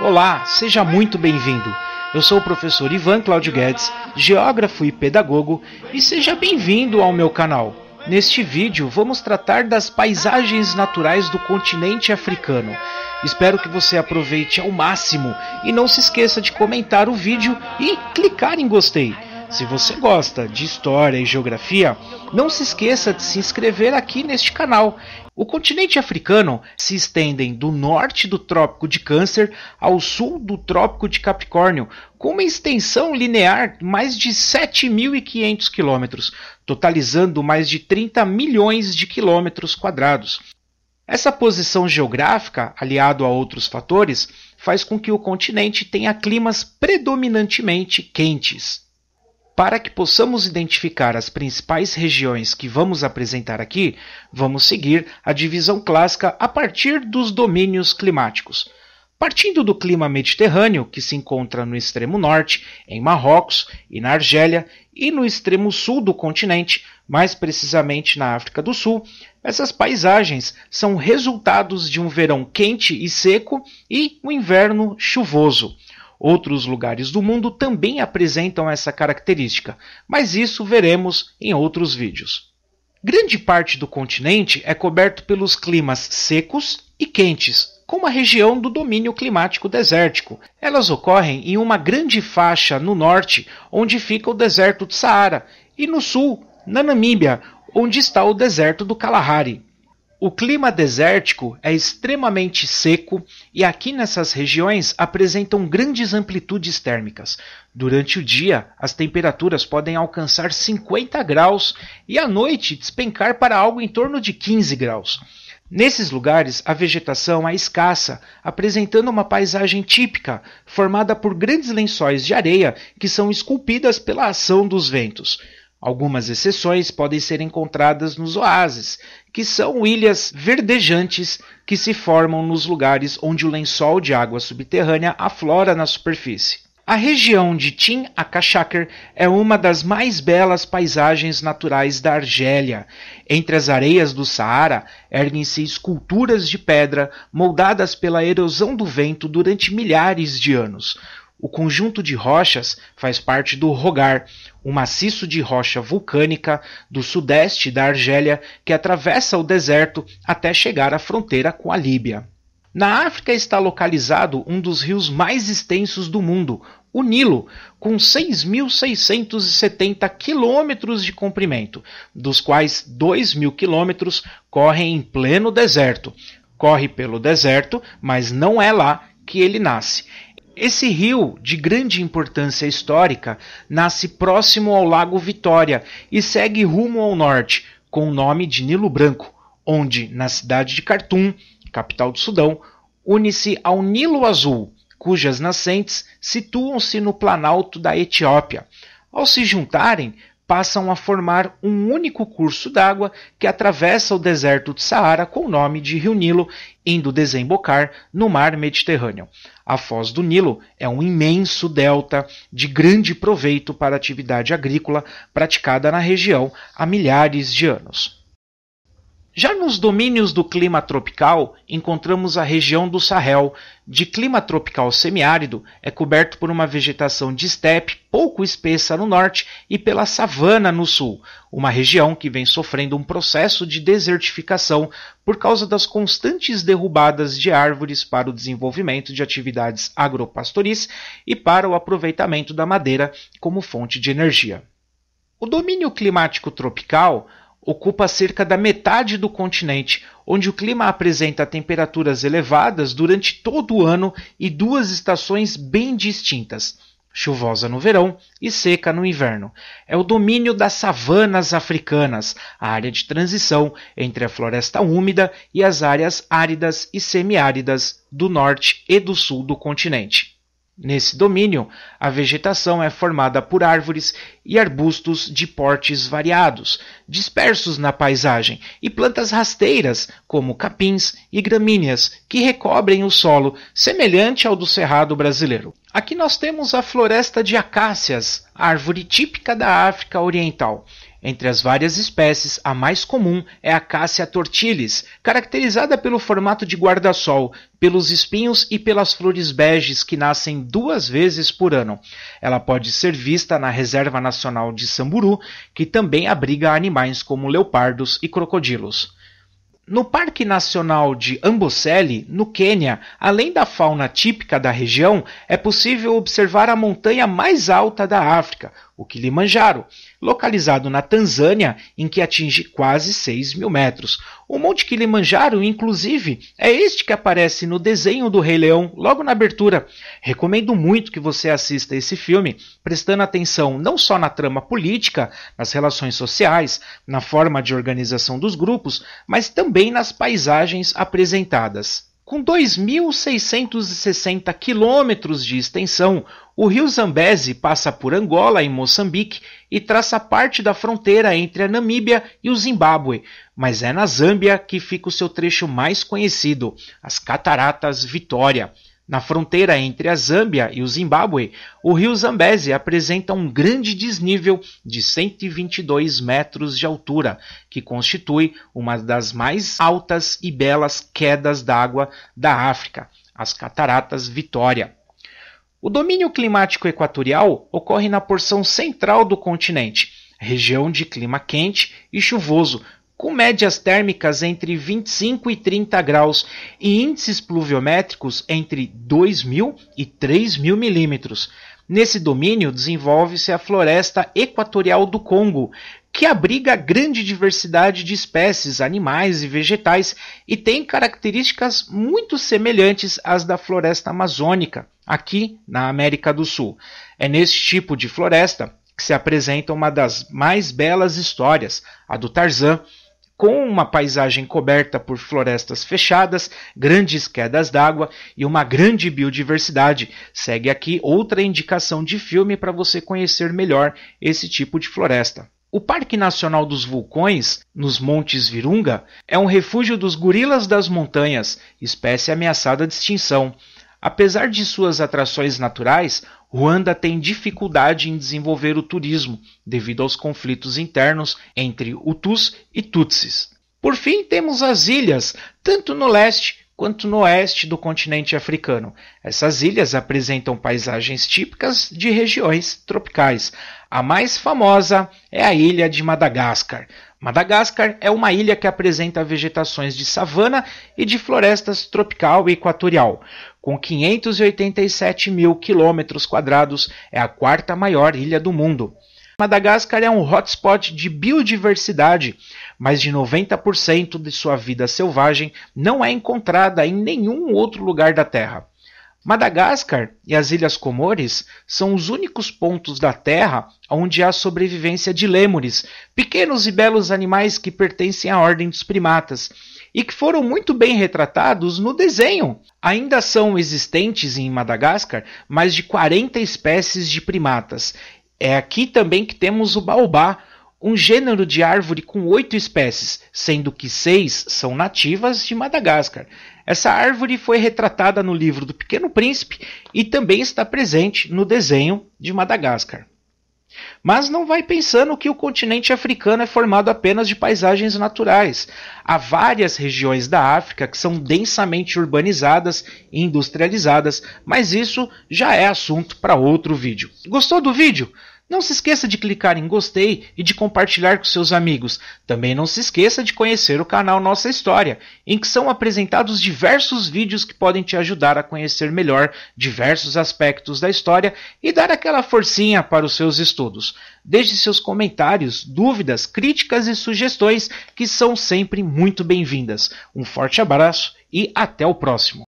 Olá, seja muito bem-vindo. Eu sou o professor Ivan Claudio Guedes, geógrafo e pedagogo, e seja bem-vindo ao meu canal. Neste vídeo, vamos tratar das paisagens naturais do continente africano. Espero que você aproveite ao máximo e não se esqueça de comentar o vídeo e clicar em gostei. Se você gosta de história e geografia, não se esqueça de se inscrever aqui neste canal. O continente africano se estende do norte do Trópico de Câncer ao sul do Trópico de Capricórnio, com uma extensão linear de mais de 7.500 quilômetros, totalizando mais de 30 milhões de quilômetros quadrados. Essa posição geográfica, aliado a outros fatores, faz com que o continente tenha climas predominantemente quentes. Para que possamos identificar as principais regiões que vamos apresentar aqui, vamos seguir a divisão clássica a partir dos domínios climáticos. Partindo do clima mediterrâneo, que se encontra no extremo norte, em Marrocos e na Argélia, e no extremo sul do continente, mais precisamente na África do Sul, essas paisagens são resultados de um verão quente e seco e um inverno chuvoso. Outros lugares do mundo também apresentam essa característica, mas isso veremos em outros vídeos. Grande parte do continente é coberto pelos climas secos e quentes, como a região do domínio climático desértico. Elas ocorrem em uma grande faixa no norte, onde fica o deserto do Saara, e no sul, na Namíbia, onde está o deserto do Kalahari. O clima desértico é extremamente seco e aqui nessas regiões apresentam grandes amplitudes térmicas. Durante o dia, as temperaturas podem alcançar 50 graus e à noite despencar para algo em torno de 15 graus. Nesses lugares, a vegetação é escassa, apresentando uma paisagem típica, formada por grandes lençóis de areia que são esculpidas pela ação dos ventos. Algumas exceções podem ser encontradas nos oásis, que são ilhas verdejantes que se formam nos lugares onde o lençol de água subterrânea aflora na superfície. A região de Tin Akashakar é uma das mais belas paisagens naturais da Argélia. Entre as areias do Saara erguem-se esculturas de pedra moldadas pela erosão do vento durante milhares de anos. O conjunto de rochas faz parte do Rogar, um maciço de rocha vulcânica do sudeste da Argélia que atravessa o deserto até chegar à fronteira com a Líbia. Na África está localizado um dos rios mais extensos do mundo, o Nilo, com 6.670 quilômetros de comprimento, dos quais 2.000 quilômetros correm em pleno deserto. Corre pelo deserto, mas não é lá que ele nasce. Esse rio, de grande importância histórica, nasce próximo ao Lago Vitória e segue rumo ao norte, com o nome de Nilo Branco, onde, na cidade de Khartoum, capital do Sudão, une-se ao Nilo Azul, cujas nascentes situam-se no planalto da Etiópia. Ao se juntarem, passam a formar um único curso d'água que atravessa o deserto de Saara com o nome de Rio Nilo, indo desembocar no mar Mediterrâneo. A foz do Nilo é um imenso delta de grande proveito para a atividade agrícola praticada na região há milhares de anos. Já nos domínios do clima tropical, encontramos a região do Sahel, de clima tropical semiárido, é coberto por uma vegetação de estepe pouco espessa no norte e pela savana no sul, uma região que vem sofrendo um processo de desertificação por causa das constantes derrubadas de árvores para o desenvolvimento de atividades agropastoris e para o aproveitamento da madeira como fonte de energia. O domínio climático tropical ocupa cerca da metade do continente, onde o clima apresenta temperaturas elevadas durante todo o ano e duas estações bem distintas, chuvosa no verão e seca no inverno. É o domínio das savanas africanas, a área de transição entre a floresta úmida e as áreas áridas e semiáridas do norte e do sul do continente. Nesse domínio, a vegetação é formada por árvores e arbustos de portes variados, dispersos na paisagem, e plantas rasteiras, como capins e gramíneas, que recobrem o solo, semelhante ao do cerrado brasileiro. Aqui nós temos a floresta de acácias, árvore típica da África Oriental. Entre as várias espécies, a mais comum é a Cassia tortilis, caracterizada pelo formato de guarda-sol, pelos espinhos e pelas flores beges que nascem duas vezes por ano. Ela pode ser vista na Reserva Nacional de Samburu, que também abriga animais como leopardos e crocodilos. No Parque Nacional de Amboseli, no Quênia, além da fauna típica da região, é possível observar a montanha mais alta da África, o Kilimanjaro, localizado na Tanzânia, em que atinge quase 6 mil metros. O Monte Kilimanjaro, inclusive, é este que aparece no desenho do Rei Leão logo na abertura. Recomendo muito que você assista esse filme, prestando atenção não só na trama política, nas relações sociais, na forma de organização dos grupos, mas também nas paisagens apresentadas. Com 2.660 quilômetros de extensão, o rio Zambeze passa por Angola e Moçambique e traça parte da fronteira entre a Namíbia e o Zimbábue, mas é na Zâmbia que fica o seu trecho mais conhecido, as Cataratas Vitória. Na fronteira entre a Zâmbia e o Zimbábue, o rio Zambeze apresenta um grande desnível de 122 metros de altura, que constitui uma das mais altas e belas quedas d'água da África, as Cataratas Vitória. O domínio climático equatorial ocorre na porção central do continente, região de clima quente e chuvoso, com médias térmicas entre 25 e 30 graus e índices pluviométricos entre 2.000 e 3.000 milímetros. Nesse domínio desenvolve-se a floresta equatorial do Congo, que abriga grande diversidade de espécies animais e vegetais e tem características muito semelhantes às da floresta amazônica, aqui na América do Sul. É nesse tipo de floresta que se apresenta uma das mais belas histórias, a do Tarzan, com uma paisagem coberta por florestas fechadas, grandes quedas d'água e uma grande biodiversidade. Segue aqui outra indicação de filme para você conhecer melhor esse tipo de floresta. O Parque Nacional dos Vulcões, nos Montes Virunga, é um refúgio dos gorilas das montanhas, espécie ameaçada de extinção. Apesar de suas atrações naturais, Ruanda tem dificuldade em desenvolver o turismo devido aos conflitos internos entre Hutus e Tutsis. Por fim, temos as ilhas, tanto no leste quanto no oeste do continente africano. Essas ilhas apresentam paisagens típicas de regiões tropicais. A mais famosa é a ilha de Madagascar. Madagascar é uma ilha que apresenta vegetações de savana e de florestas tropical e equatorial. Com 587 mil quilômetros quadrados, é a quarta maior ilha do mundo. Madagascar é um hotspot de biodiversidade, mas de 90% de sua vida selvagem não é encontrada em nenhum outro lugar da Terra. Madagascar e as Ilhas Comores são os únicos pontos da Terra onde há sobrevivência de lêmures, pequenos e belos animais que pertencem à ordem dos primatas, e que foram muito bem retratados no desenho. Ainda são existentes em Madagascar mais de 40 espécies de primatas. É aqui também que temos o baobá, um gênero de árvore com oito espécies, sendo que seis são nativas de Madagascar. Essa árvore foi retratada no livro do Pequeno Príncipe e também está presente no desenho de Madagascar. Mas não vai pensando que o continente africano é formado apenas de paisagens naturais. Há várias regiões da África que são densamente urbanizadas e industrializadas, mas isso já é assunto para outro vídeo. Gostou do vídeo? Não se esqueça de clicar em gostei e de compartilhar com seus amigos. Também não se esqueça de conhecer o canal Nossa História, em que são apresentados diversos vídeos que podem te ajudar a conhecer melhor diversos aspectos da história e dar aquela forcinha para os seus estudos. Deixe seus comentários, dúvidas, críticas e sugestões que são sempre muito bem-vindas. Um forte abraço e até o próximo!